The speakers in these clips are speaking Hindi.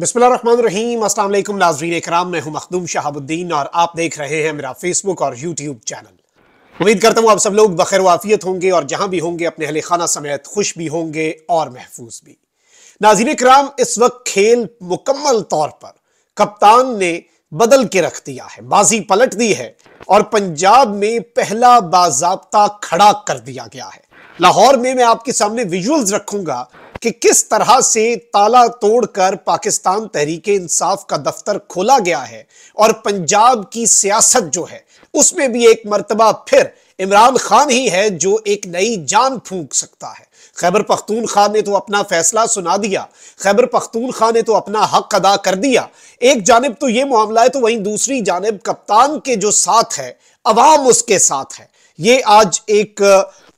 बिस्मिल्लाम असलम नाजरीन कराम मैं हूं मखदूम शहाबुद्दीन और आप देख रहे हैं मेरा फेसबुक और यूट्यूब चैनल उम्मीद करता हूं आप सब लोग बखैर वाफियत होंगे और जहां भी होंगे अपने अहले खाना समेत खुश भी होंगे और महफूज भी नाजीन कराम इस वक्त खेल मुकम्मल तौर पर कप्तान ने बदल के रख दिया है बाजी पलट दी है और पंजाब में पहला बाजाबता खड़ा कर दिया गया है लाहौर में मैं आपके सामने विजुअल्स रखूंगा कि किस तरह से ताला तोड़कर पाकिस्तान तहरीक इंसाफ का दफ्तर खोला गया है और पंजाब की सियासत जो है उसमें भी एक मरतबा फिर इमरान खान ही है जो एक नई जान फूंक सकता है खैबर खान ने तो अपना फैसला सुना दिया खैबर पख्तून खान ने तो अपना हक अदा कर दिया एक जानब तो ये मामला है तो वहीं दूसरी जानब कप्तान के जो साथ है अवाम उसके साथ है ये आज एक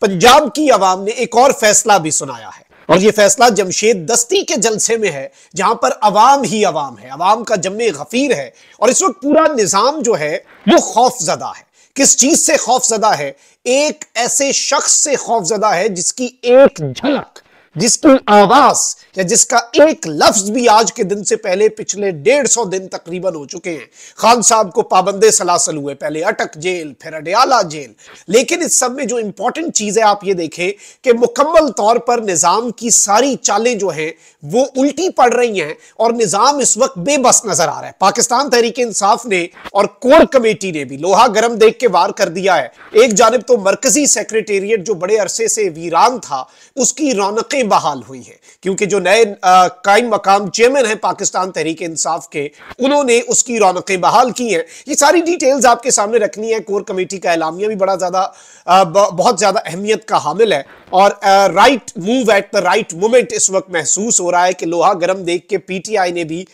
पंजाब की आवाम ने एक और फैसला भी सुनाया है और ये फैसला जमशेद दस्ती के जलसे में है जहां पर अवाम ही अवाम है अवाम का जमे गफीर है और इस वक्त पूरा निज़ाम जो है वो खौफजदा है किस चीज से खौफजदा है एक ऐसे शख्स से खौफजदा है जिसकी एक झलक जिसकी आवाज या जिसका एक लफ्ज भी आज के दिन से पहले पिछले डेढ़ सौ दिन तकरीबन हो चुके हैं खान साहब को पाबंदे सलासल हुए पहले अटक जेल फिर अडयाला जेल लेकिन इस सब में जो इंपॉर्टेंट चीज है आप ये देखें कि मुकम्मल तौर पर निज़ाम की सारी चालें जो है वो उल्टी पड़ रही हैं और निज़ाम इस वक्त बेबस नजर आ रहा है पाकिस्तान तहरीक इंसाफ ने और कोर कमेटी ने भी लोहा गर्म देख के वार कर दिया है एक जानब तो मरकजी सेक्रेटेरिएट जो बड़े अरसे से वीरान था उसकी रौनकें बहाल हुई है क्योंकि जो नए कायम मकाम चेयरमैन हैं पाकिस्तान तहरीक इंसाफ के उन्होंने उसकी रौनकें बहाल की हैं ये सारी डिटेल्स आपके सामने रखनी है कोर कमेटी का एलामिया भी बड़ा ज़्यादा बहुत ज़्यादा अहमियत का हामिल है और right move at the right moment इस वक्त महसूस हो रहा है कि लोहा गर्म देख के पी ने भी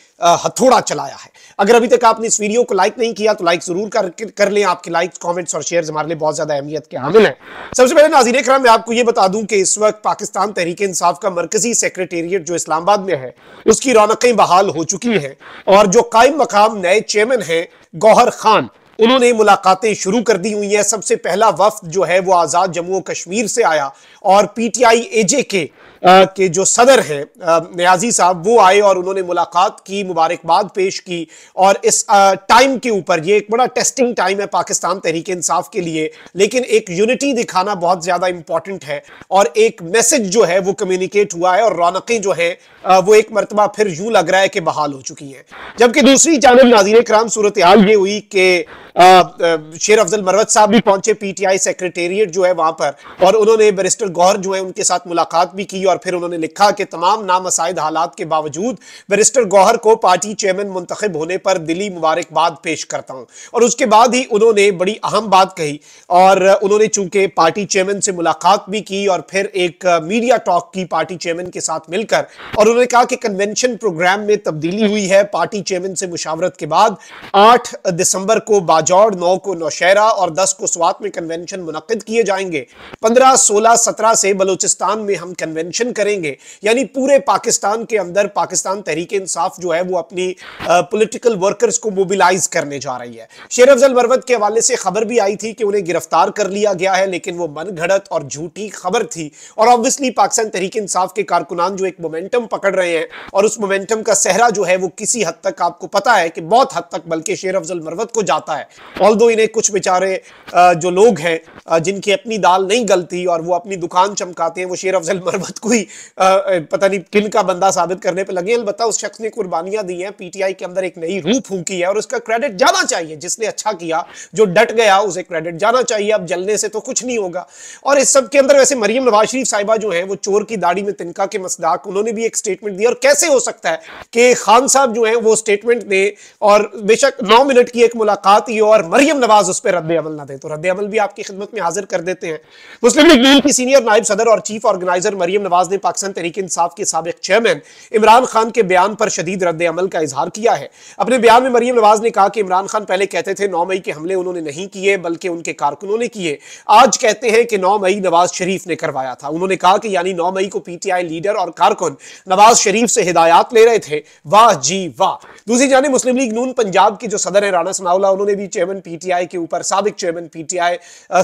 हथौड़ा चलाया है अगर अभी तक आपने इस वीडियो को लाइक नहीं किया तो लाइक जरूर कर, कर लें आपके लाइक कॉमेंट्स और शेयर हमारे लिए बहुत ज्यादा अहमियत के हामिल हैं सबसे पहले नाजीन खराब मैं आपको यह बता दूं कि इस वक्त पाकिस्तान तहरीक इंसाफ का मरकजी सेक्रेटेरिएट जो इस्लामाबाद में है उसकी रौनकें बहाल हो चुकी हैं और जो कायम मकाम नए चेयरमैन हैं गौहर खान उन्होंने मुलाकातें शुरू कर दी हुई हैं सबसे पहला वफद जो है वो आज़ाद जम्मू कश्मीर से आया और पीटीआई एजे के के जो सदर हैं न्याजी साहब वो आए और उन्होंने मुलाकात की मुबारकबाद पेश की और इस टाइम के ऊपर ये एक बड़ा टेस्टिंग टाइम है पाकिस्तान तहरीक इंसाफ के लिए लेकिन एक यूनिटी दिखाना बहुत ज़्यादा इंपॉर्टेंट है और एक मैसेज जो है वो कम्युनिकेट हुआ है और रौनकें जो हैं वो एक मरतबा फिर यूँ लग रहा है कि बहाल हो चुकी हैं जबकि दूसरी जानब नाजीर कराम सूरत हाल ये हुई कि शेर अफजल मरवत साहब भी पहुंचे पीटीआई सेक्रेटेरिएट जो है वहां पर और उन्होंने बैरिस्टर गौहर जो है उनके साथ मुलाकात भी की और फिर उन्होंने लिखा कि तमाम नामसाइद हालात के बावजूद बैरिस्टर गौहर को पार्टी चेयरमैन मुंतखब होने पर दिली मुबारकबाद पेश करता हूं और उसके बाद ही उन्होंने बड़ी अहम बात कही और उन्होंने चूंकि पार्टी चेयरमैन से मुलाकात भी की और फिर एक मीडिया टॉक की पार्टी चेयरमैन के साथ मिलकर और उन्होंने कहा कि कन्वेंशन प्रोग्राम में तब्दीली हुई है पार्टी चेयरमैन से मुशावरत के बाद आठ दिसंबर को बाद बाजौड़ नौ को नौशहरा और दस को स्वात में कन्वेंशन मुनद किए जाएंगे पंद्रह सोलह सत्रह से बलूचिस्तान में हम कन्वेंशन करेंगे यानी पूरे पाकिस्तान के अंदर पाकिस्तान तहरीक इंसाफ जो है वो अपनी पोलिटिकल वर्कर्स को मोबिलाइज करने जा रही है शेर अफजल मरवत के हवाले से खबर भी आई थी कि उन्हें गिरफ्तार कर लिया गया है लेकिन वो मन घड़त और झूठी खबर थी और ऑब्वियसली पाकिस्तान तहरीक इंसाफ के कारकुनान जो एक मोमेंटम पकड़ रहे हैं और उस मोमेंटम का सहरा जो है वो किसी हद तक आपको पता है कि बहुत हद तक बल्कि शेर अफजल मरवत को जाता है ऑल दो इन्हें कुछ बेचारे जो लोग हैं जिनकी अपनी दाल नहीं गलती और वो अपनी दुकान चमकाते हैं वो शेर अफजल मरमत को ही पता नहीं किन का बंदा साबित करने पर लगे अलबत्त उस शख्स ने कुर्बानियां दी हैं पीटीआई के अंदर एक नई रूह फूकी है और उसका क्रेडिट जाना चाहिए जिसने अच्छा किया जो डट गया उसे क्रेडिट जाना चाहिए अब जलने से तो कुछ नहीं होगा और इस सब के अंदर वैसे मरियम नवाज शरीफ साहिबा जो है वो चोर की दाढ़ी में तिनका के मसदाक उन्होंने भी एक स्टेटमेंट दिया और कैसे हो सकता है कि खान साहब जो है वो स्टेटमेंट दें और बेशक नौ मिनट की एक मुलाकात ही हो और मरियम नवाज उस पर रद्द अमल ना दे तो रद्द अमल भी आपकी खिदमत में हाजिर कर देते हैं मुस्लिम लीग नून की सीनियर नायब सदर और चीफ ऑर्गेनाइजर मरियम नवाज ने पाकिस्तान तहरीक इंसाफ के सबक चेयरमैन इमरान खान के बयान पर शदीद रद्द अमल का इजहार किया है अपने बयान में मरियम नवाज ने कहा कि इमरान खान पहले कहते थे नौ मई के हमले उन्होंने नहीं किए बल्कि उनके कारकुनों ने किए आज कहते हैं कि नौ मई नवाज शरीफ ने करवाया था उन्होंने कहा कि यानी नौ मई को पीटीआई लीडर और कारकुन नवाज शरीफ से हिदायत ले रहे थे वाह जी वाह दूसरी जाने मुस्लिम लीग नून पंजाब के जो सदर है राणा सनाउला उन्होंने भी चेयरमैन पीटीआई के ऊपर सबक चेयरमैन पीटीआई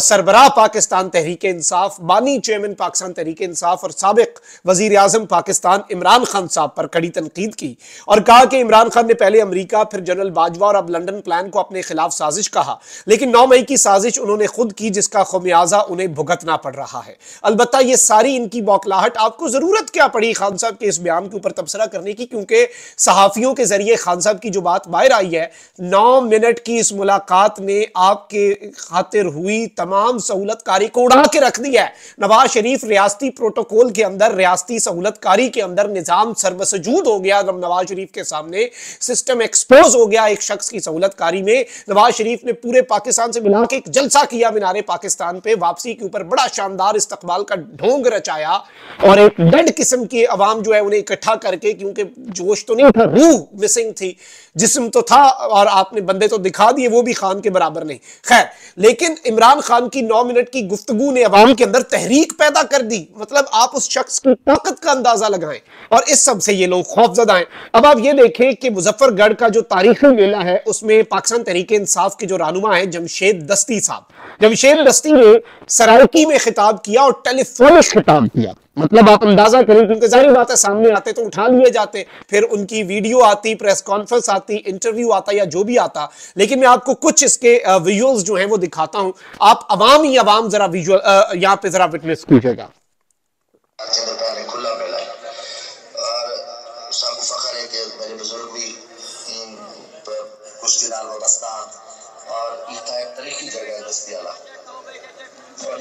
सरबराह पाकिस्तान तहरीक इंसाफ बानी चेयरमैन पाकिस्तान तहरीक इंसाफ और सबक वजीर अजम पाकिस्तान इमरान खान साहब पर कड़ी तनकीद की और कहा कि इमरान खान ने पहले अमरीका फिर जनरल बाजवा और अब लंडन प्लान को अपने खिलाफ साजिश कहा लेकिन नौ मई की साजिश उन्होंने खुद की जिसका खुमियाजा उन्हें भुगतना पड़ रहा है अलबत् ये सारी इनकी बौखलाहट आपको जरूरत क्या पड़ी खान साहब के इस बयान के ऊपर तबसरा करने की क्योंकि सहाफियों के जरिए खान साहब की जो बात बाहर आई है नौ मिनट की इस मुलाकात मुलाकात में आपके खातिर हुई तमाम सहूलत कारी को उड़ा के रख दिया है नवाज शरीफ रियाती प्रोटोकॉल के अंदर रियाती सहूलत कारी के अंदर निज़ाम सरबसजूद हो गया जब नवाज शरीफ के सामने सिस्टम एक्सपोज हो गया एक शख्स की सहूलत कारी में नवाज शरीफ ने पूरे पाकिस्तान से मिला के एक जलसा किया मीनारे पाकिस्तान पे वापसी के ऊपर बड़ा शानदार इस्तकबाल का ढोंग रचाया और एक डेड किस्म की आवाम जो है उन्हें इकट्ठा करके क्योंकि जोश तो नहीं था रूह मिसिंग थी जिसम तो था और आपने बंदे तो दिखा दिए वो भी खान के बराबर नहीं खैर लेकिन इमरान खान की नौ मिनट की गुफ्तगु ने अवाम के अंदर तहरीक पैदा कर दी मतलब आप उस शख्स की ताकत का अंदाजा लगाएं और इस सबसे ये लोग खौफजदा हैं अब आप ये देखें कि मुजफ्फरगढ़ का जो तारीखी मेला है उसमें पाकिस्तान तहरीक इंसाफ के जो रानुमा है जमशेद दस्ती साहब जमशेद दस्ती ने सराकी में खिताब किया और टेलीफोनिक खिताब किया मतलब आप अंदाजा करें क्योंकि सारी बातें सामने आते तो उठा लिए जाते फिर उनकी वीडियो आती प्रेस कॉन्फ्रेंस आती इंटरव्यू आता या जो भी आता लेकिन मैं आपको कुछ इसके विजुअल्स जो हैं वो दिखाता हूं आप अवाम ही अवाम जरा विजुअल यहाँ पे जरा विटनेस कीजिएगा और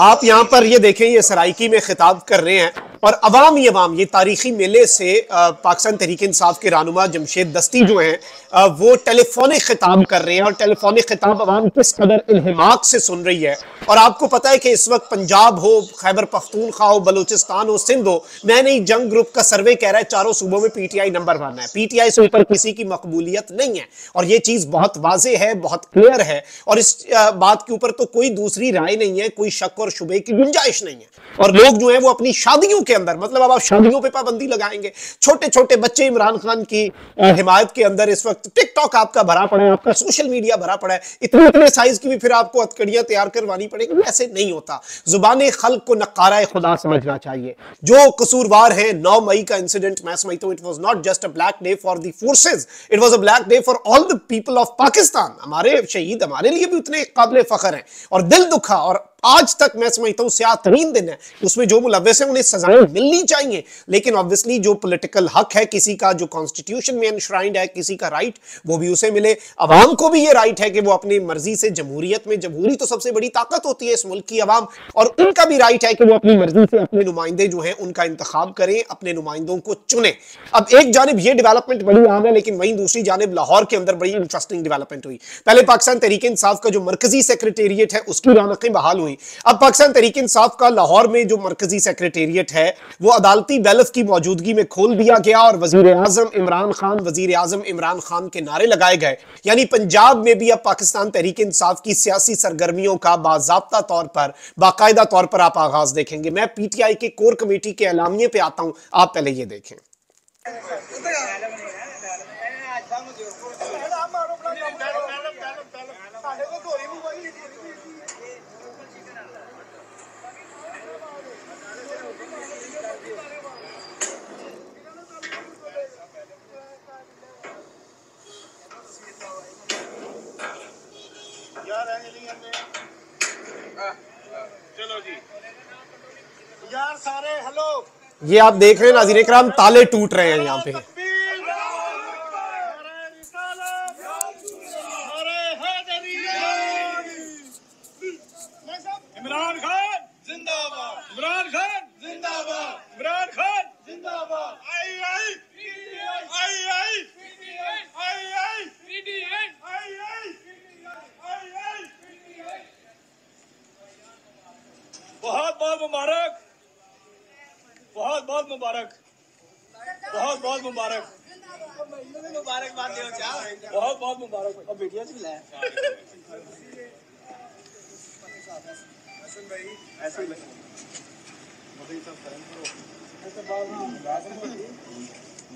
आप यहाँ पर ये देखें ये सराइकी में खिताब कर रहे हैं और अवाम ही अवाम ये तारीखी मेले से पाकिस्तान तहरीक इंसाफ के रानुमा जमशेद दस्ती जो हैं वो टेलीफोनिक खिताब कर रहे हैं और टेलीफोनिक खिताब अवाम किस कदर इल्हमाक से सुन रही है और आपको पता है कि इस वक्त पंजाब हो खैबर पख्तूनखा हो बलूचिस्तान हो सिंध हो मैं नहीं जंग ग्रुप का सर्वे कह रहा है चारों सूबों में पीटीआई नंबर वन है पीटीआई से ऊपर किसी की मकबूलियत नहीं है और ये चीज बहुत वाजे है बहुत क्लियर है और इस बात के ऊपर तो कोई दूसरी राय नहीं है कोई शक और शुबे की गुंजाइश नहीं है और लोग जो है वो अपनी शादियों के अंदर मतलब अब आप शादियों पर पाबंदी लगाएंगे छोटे छोटे बच्चे इमरान खान की हिमायत के अंदर इस वक्त टिकटॉक आपका भरा पड़ा है आपका सोशल मीडिया भरा पड़ा है इतने इतने साइज की भी फिर आपको हथकड़ियां तैयार करवानी पड़ेगा ऐसे नहीं होता जुबान खल को नकारा खुदा समझना चाहिए जो कसूरवार है नौ मई का इंसिडेंट मैं समझता हूँ it was not just a black day for the forces it was a black day for all the people of Pakistan हमारे शहीद हमारे लिए भी उतने काबिल फखर है और दिल दुखा और आज तक मैं समझता हूं हूँ तरीन दिन है उसमें जो मुलवस है उन्हें सजाएं मिलनी चाहिए लेकिन ऑब्वियसली जो पोलिटिकल हक है किसी का जो कॉन्स्टिट्यूशन में इंश्राइंड है किसी का राइट वो भी उसे मिले अवाम को भी ये राइट है कि वो अपनी मर्जी से जमहूरियत में जमहूरी तो सबसे बड़ी ताकत होती है इस मुल्क की आवाम और उनका भी राइट है कि वो अपनी मर्जी से अपने नुमाइंदे जो हैं उनका इंतखब करें अपने नुमाइंदों को चुने अब एक जानब यह डेवलपमेंट बड़ी आम है लेकिन वहीं दूसरी जानब लाहौर के अंदर बड़ी इंटरेस्टिंग डेवलपमेंट हुई पहले पाकिस्तान तरीके इंसाफ का जो मरकजी सेक्रेटेरिएट है उसकी रौनकें बहाल हुई हुई अब पाकिस्तान तरीके इंसाफ का लाहौर में जो मरकजी सेक्रेटेरिएट है वो अदालती बैलफ की मौजूदगी में खोल दिया गया और वजीर आजम इमरान खान वजीर आजम इमरान खान के नारे लगाए गए यानी पंजाब में भी अब पाकिस्तान तरीके इंसाफ की सियासी सरगर्मियों का बाबा तौर पर बाकायदा तौर पर आप आगाज देखेंगे मैं पीटीआई के कोर कमेटी के अलामिये पे आता हूँ आप पहले ये देखें ये आप देख रहे हैं नाजीर कराम ताले टूट रहे हैं यहाँ पे बहुत मुबारक बहुत बहुत मुबारक बहुत बहुत मुबारक मुबारक बहुत बहुत मुबारक और बेटिया भी मिलाया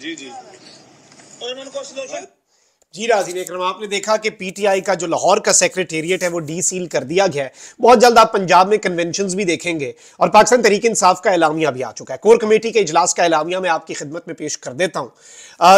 जी जी और उन्होंने कुछ जी राजीन एक आपने देखा कि पीटीआई का जो लाहौर का सेक्रेटेरिएट है वो डी सील कर दिया गया है बहुत जल्द आप पंजाब में कन्वेंशन भी देखेंगे और पाकिस्तान तरीक इंसाफ का एलामिया भी आ चुका है कोर कमेटी के इजलास का एलामिया मैं आपकी खिदमत में पेश कर देता हूँ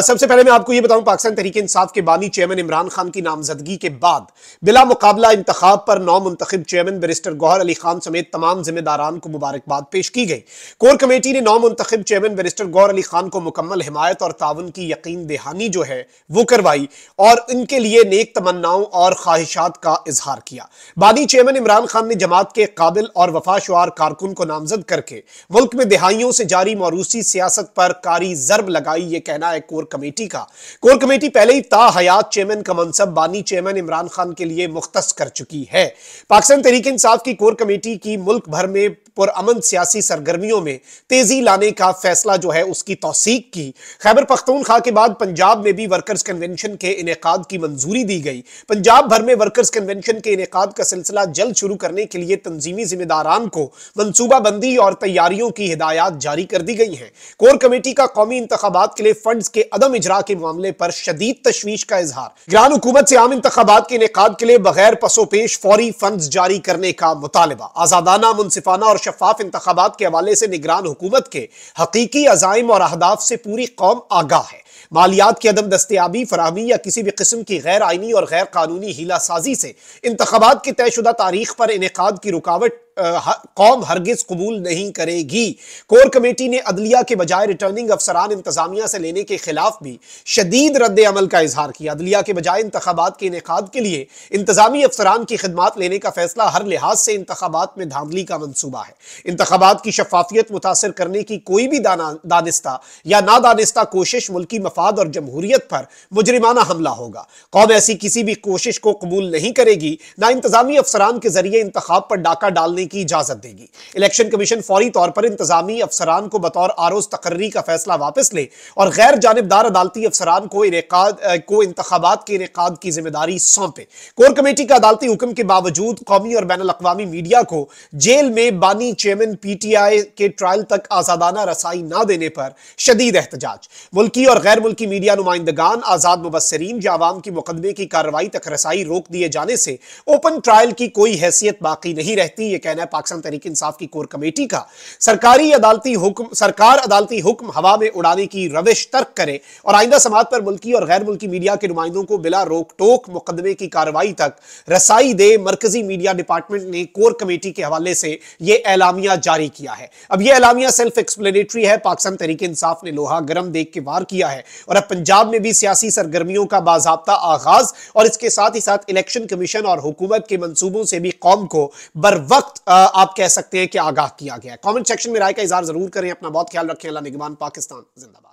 सबसे पहले मैं आपको ये बताऊँ पाकिस्तान तरीक इंसाफ के बानी चेयरमैन इमरान खान की नामजदगी के बाद बिला मुकाबला इंतब पर नौ मुंतब चेयरमैन बरिस्टर गौहर अली खान समेत तमाम जिम्मेदारान को मुबारकबाद पेश की गई कोर कमेटी ने नौ मुंतब चेयरमैन बरिस्टर गौर अली खान को मुकम्मल हिमायत और तावन की यकीन दहानी जो है वो करवाई और इनके लिए नेक तमन्नाओं और ख्वाहिशात का इजहार किया बानी चेयरमैन इमरान खान ने जमात के काबिल और वफाशुआर कारकुन को नामजद करके मुल्क में दिहाइयों से जारी मौरूसी सियासत पर कारी जरब लगाई ये कहना है कोर कमेटी का कोर कमेटी पहले ही ता हयात चेयरमैन का मनसब बानी चेयरमैन इमरान खान के लिए मुख्त कर चुकी है पाकिस्तान तहरीक इंसाफ की कोर कमेटी की मुल्क भर में पुरअमन सियासी सरगर्मियों में तेजी लाने का फैसला जो है उसकी तोसीक की खैबर पख्तूनखा के बाद पंजाब में भी वर्कर्स कन्वेंशन के इनका की मंजूरी दी गई पंजाब भर में वर्कर्स कन्वेंशन के इनका का सिलसिला जल्द शुरू करने के लिए तंजीमी जिम्मेदारान को मनसूबाबंदी और तैयारियों की हिदायत जारी कर दी गई हैं कोर कमेटी का कौमी इंतबात के लिए फंड के अदम इजरा के मामले पर शदीद तशवीश का इजहार ग्रान हुकूमत से आम इंतबात के इनका के लिए बगैर पसोपेश फौरी फंड जारी करने का मुतालबा आजादाना मुनसिफाना और शफाफ इंतबात के हवाले से निगरान हुकूमत के हकीकी अजाइम और अहदाफ से पूरी कौम आगाह है मालियात की अदम दस्तियाबी फरहमी या किसी भी किस्म की गैर आइनी और गैर कानूनी हीला साजी से इंतबात की तयशुदा तारीख पर इनका की रुकावट कौम हरगिज कबूल नहीं करेगी कोर कमेटी ने अदलिया के बजाय रिटर्निंग अफसरान इंतजामिया से लेने के खिलाफ भी शदीद रद्द अमल का इजहार किया अदलिया के बजाय इंतबात के इनका के लिए इंतजामी अफसरान की खदमात लेने का फैसला हर लिहाज से इंतबात में धांधली का मनसूबा है इंतबात की शफाफियत मुतासर करने की कोई भी दानिस्ता या ना दानिस्ता कोशिश मुल्की मफाद और जमहूरियत पर मुजरिमाना हमला होगा कौम ऐसी किसी भी कोशिश को कबूल नहीं करेगी ना इंतजामी अफसरान के जरिए इंतब पर डाका डालने की इजाजत देगी इलेक्शन कमीशन फौरी तौर पर इंतजामी अफसरान को बतौर आरोज तकर्री का फैसला वापस ले और गैर जानबदार अदालती अफसरान को इनकाद को इंतबात के इनकाद की जिम्मेदारी सौंपे कोर कमेटी का अदालती हुक्म के बावजूद कौमी और बैन अवी मीडिया को जेल में बानी चेयरमैन पीटीआई के ट्रायल तक आजादाना रसाई ना देने पर शदीद एहतजाज मुल्की और गैर मुल्की मीडिया नुमाइंदगान आजाद मुबसरीन या आवाम की मुकदमे की कार्रवाई तक रसाई रोक दिए जाने से ओपन ट्रायल की कोई हैसियत बाकी नहीं रहती ये कहना है पाकिस्तान तहरीक इंसाफ की कोर कमेटी का सरकारी अदालती हुक्म सरकार अदालती हुक्म हवा में उड़ाने की रविश तर्क करे और आइंदा समाज पर मुल्की और गैर मुल्की मीडिया के नुमाइंदों को बिला रोक टोक मुकदमे की कार्रवाई तक रसाई दे मरकजी मीडिया डिपार्टमेंट ने कोर कमेटी के हवाले से यह ऐलामिया जारी किया है अब यह ऐलामिया सेल्फ एक्सप्लेनेटरी है पाकिस्तान तहरीक इंसाफ ने लोहा गर्म देख के वार किया है और अब पंजाब में भी सियासी सरगर्मियों का बाबा आगाज और इसके साथ ही साथ इलेक्शन कमीशन और हुकूमत के मनसूबों से भी कौम को बर वक्त आप कह सकते हैं कि आगाह किया गया है कॉमेंट सेक्शन में राय का इजहार जरूर करें अपना बहुत ख्याल रखें अला निगमान पाकिस्तान जिंदाबाद